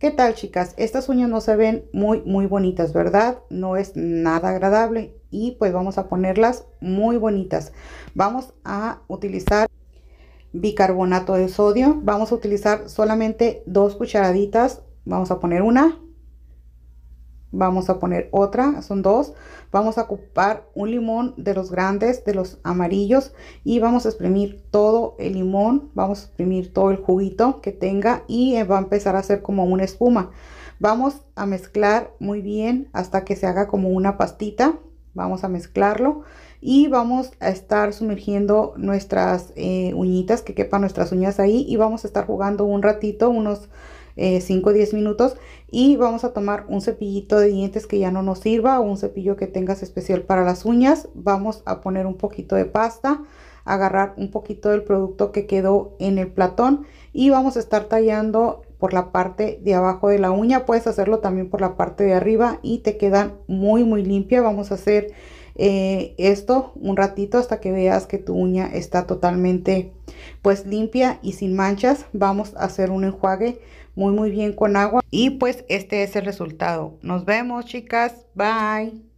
¿Qué tal chicas? Estas uñas no se ven muy muy bonitas, ¿verdad? No es nada agradable y pues vamos a ponerlas muy bonitas. Vamos a utilizar bicarbonato de sodio. Vamos a utilizar solamente dos cucharaditas. Vamos a poner una Vamos a poner otra, son dos. Vamos a ocupar un limón de los grandes, de los amarillos y vamos a exprimir todo el limón. Vamos a exprimir todo el juguito que tenga y eh, va a empezar a hacer como una espuma. Vamos a mezclar muy bien hasta que se haga como una pastita. Vamos a mezclarlo y vamos a estar sumergiendo nuestras eh, uñitas, que quepan nuestras uñas ahí y vamos a estar jugando un ratito, unos 5 eh, o 10 minutos y vamos a tomar un cepillito de dientes que ya no nos sirva o un cepillo que tengas especial para las uñas. Vamos a poner un poquito de pasta, agarrar un poquito del producto que quedó en el platón y vamos a estar tallando por la parte de abajo de la uña. Puedes hacerlo también por la parte de arriba y te quedan muy muy limpia. Vamos a hacer eh, esto un ratito hasta que veas que tu uña está totalmente pues limpia y sin manchas. Vamos a hacer un enjuague muy muy bien con agua y pues este es el resultado. Nos vemos chicas. Bye.